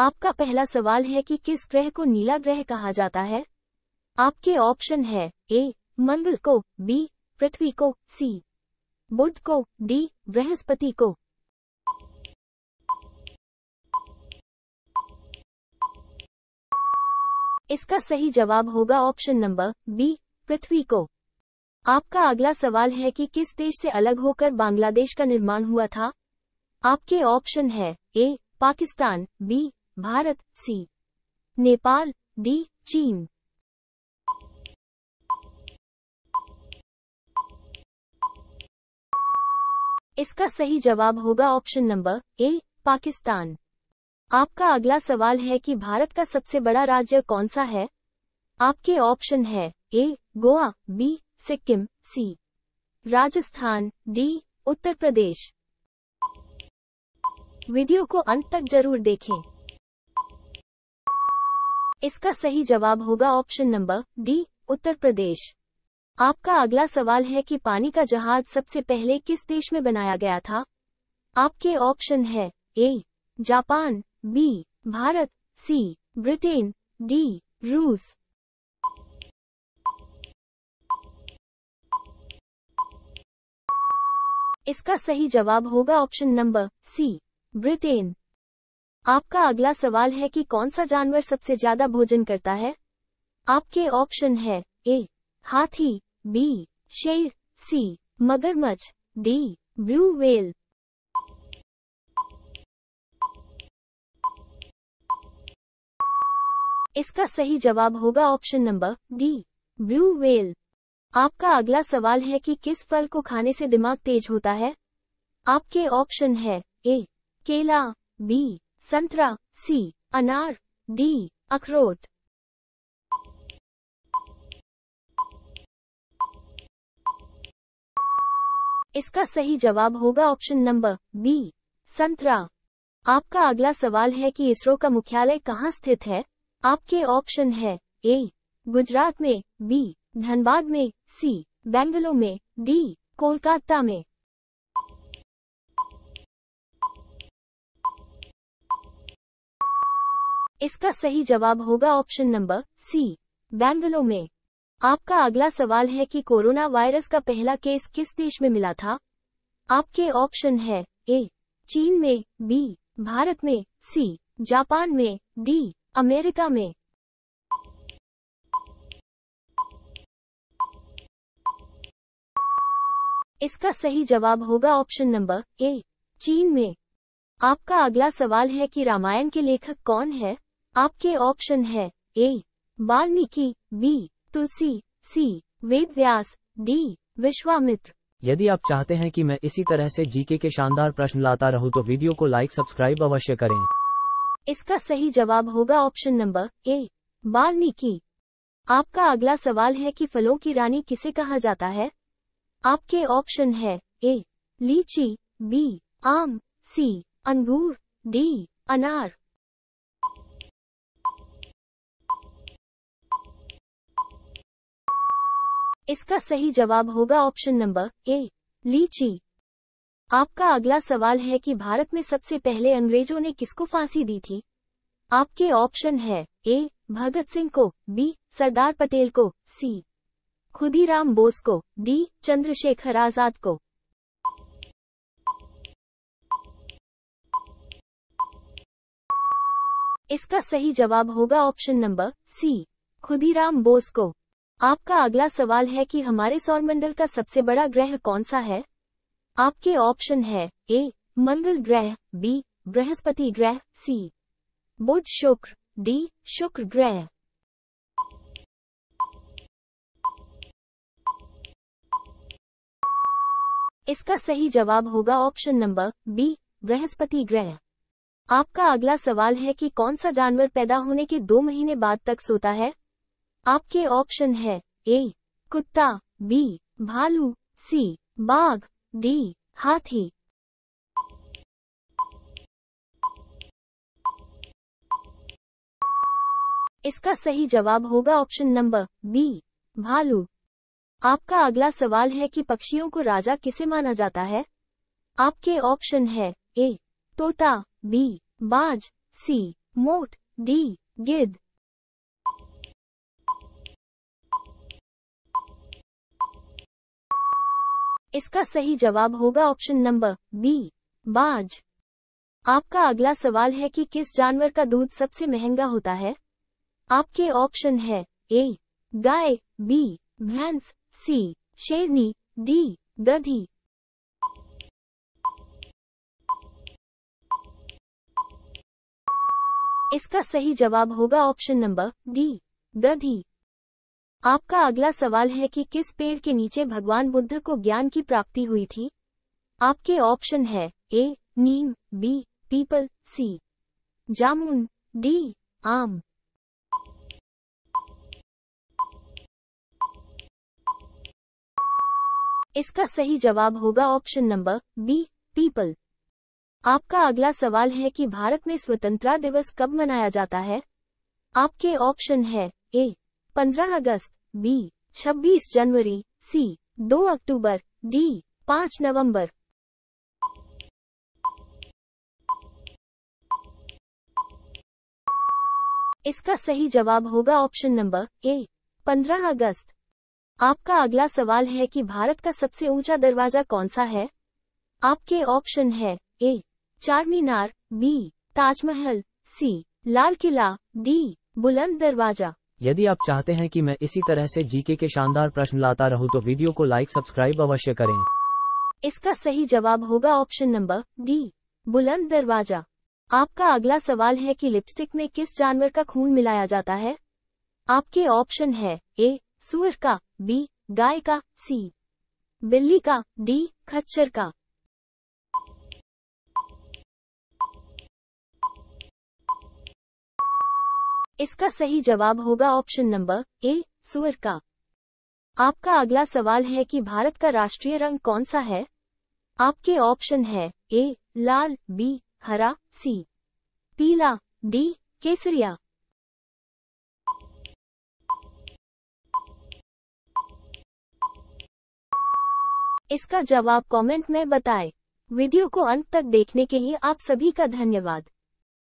आपका पहला सवाल है कि किस ग्रह को नीला ग्रह कहा जाता है आपके ऑप्शन है ए मंगल को बी पृथ्वी को सी बुध को डी बृहस्पति को इसका सही जवाब होगा ऑप्शन नंबर बी पृथ्वी को आपका अगला सवाल है कि किस देश से अलग होकर बांग्लादेश का निर्माण हुआ था आपके ऑप्शन है A Pakistan B Bharat C Nepal D चीन इसका सही जवाब होगा ऑप्शन नंबर ए पाकिस्तान आपका अगला सवाल है कि भारत का सबसे बड़ा राज्य कौन सा है आपके ऑप्शन है A Goa B Sikkim C Rajasthan D Uttar Pradesh video को अंत तक जरूर देखें इसका सही जवाब होगा option number D Uttar Pradesh आपका अगला सवाल है कि पानी का जहाज सबसे पहले किस देश में बनाया गया था आपके ऑप्शन है A Japan B Bharat C Britain D रूस इसका सही जवाब होगा ऑप्शन नंबर सी ब्रिटेन आपका अगला सवाल है कि कौन सा जानवर सबसे ज्यादा भोजन करता है आपके ऑप्शन है ए हाथी बी शेर सी मगरमच्छ डी ब्लू वेल इसका सही जवाब होगा option number D blue whale आपका अगला सवाल है कि किस फल को खाने से दिमाग तेज होता है आपके ऑप्शन है ए केला बी संतरा सी अनार डी अखरोट इसका सही जवाब होगा ऑप्शन नंबर बी संतरा आपका अगला सवाल है कि इसरो का मुख्यालय कहाँ स्थित है आपके ऑप्शन है ए गुजरात में बी धनबाद में सी बेंगलुरु में डी कोलकाता में इसका सही जवाब होगा ऑप्शन नंबर सी बैंगलो में आपका अगला सवाल है कि कोरोना वायरस का पहला केस किस देश में मिला था आपके ऑप्शन है ए चीन में बी भारत में सी जापान में डी अमेरिका में इसका सही जवाब होगा ऑप्शन नंबर ए चीन में आपका अगला सवाल है कि रामायण के लेखक कौन है आपके ऑप्शन है A Valmiki B Tulsi C Ved Vyas D Vishwamitra यदि आप चाहते हैं कि मैं इसी तरह से जीके के शानदार प्रश्न लाता रहूं तो वीडियो को लाइक सब्सक्राइब अवश्य करें इसका सही जवाब होगा ऑप्शन नंबर ए वाल्मीकि आपका अगला सवाल है कि फलों की रानी किसे कहा जाता है आपके ऑप्शन है ए लीची बी आम सी अंगूर डी अनार इसका सही जवाब होगा ऑप्शन नंबर ए लीची आपका अगला सवाल है कि भारत में सबसे पहले अंग्रेजों ने किसको फांसी दी थी आपके ऑप्शन है ए भगत सिंह को बी सरदार पटेल को सी खुदीराम बोस को डी चंद्रशेखर आजाद को इसका सही जवाब होगा option number C Khudiram Bose को आपका अगला सवाल है कि हमारे सौरमंडल का सबसे बड़ा ग्रह कौन सा है आपके ऑप्शन है ए मंगल ग्रह बी बृहस्पति ग्रह सी बुध शुक्र डी शुक्र ग्रह इसका सही जवाब होगा ऑप्शन नंबर बी बृहस्पति ग्रह आपका अगला सवाल है कि कौन सा जानवर पैदा होने के दो महीने बाद तक सोता है आपके ऑप्शन है ए कुत्ता बी भालू सी बाघ डी हाथी इसका सही जवाब होगा ऑप्शन नंबर बी भालू आपका अगला सवाल है कि पक्षियों को राजा किसे माना जाता है आपके ऑप्शन है ए तोता बी बाज सी मोट डी गिद्ध इसका सही जवाब होगा ऑप्शन नंबर बी बाज आपका अगला सवाल है कि किस जानवर का दूध सबसे महंगा होता है आपके ऑप्शन है ए गाय बी भैंस सी शेरनी डी गधी इसका सही जवाब होगा ऑप्शन नंबर डी गधी आपका अगला सवाल है कि किस पेड़ के नीचे भगवान बुद्ध को ज्ञान की प्राप्ति हुई थी आपके ऑप्शन है ए नीम बी पीपल सी जामुन डी आम इसका सही जवाब होगा ऑप्शन नंबर बी पीपल आपका अगला सवाल है कि भारत में स्वतंत्रता दिवस कब मनाया जाता है आपके ऑप्शन है ए 15 अगस्त बी 26 जनवरी सी 2 अक्टूबर डी 5 नवंबर इसका सही जवाब होगा ऑप्शन नंबर ए 15 अगस्त आपका अगला सवाल है कि भारत का सबसे ऊंचा दरवाजा कौन सा है आपके ऑप्शन है A Charminar B Taj Mahal C Lal Qila D Buland Darwaza यदि आप चाहते हैं कि मैं इसी तरह से जीके के शानदार प्रश्न लाता रहूं तो वीडियो को लाइक सब्सक्राइब अवश्य करें इसका सही जवाब होगा ऑप्शन नंबर डी बुलंद दरवाजा आपका अगला सवाल है कि लिपस्टिक में किस जानवर का खून मिलाया जाता है आपके ऑप्शन है ए सूर का बी गाय का सी बिल्ली का डी खच्चर का इसका सही जवाब होगा ऑप्शन नंबर ए सुअर का आपका अगला सवाल है कि भारत का राष्ट्रीय रंग कौन सा है आपके ऑप्शन है ए लाल बी हरा सी पीला डी केसरिया इसका जवाब कमेंट में बताएं। वीडियो को अंत तक देखने के लिए आप सभी का धन्यवाद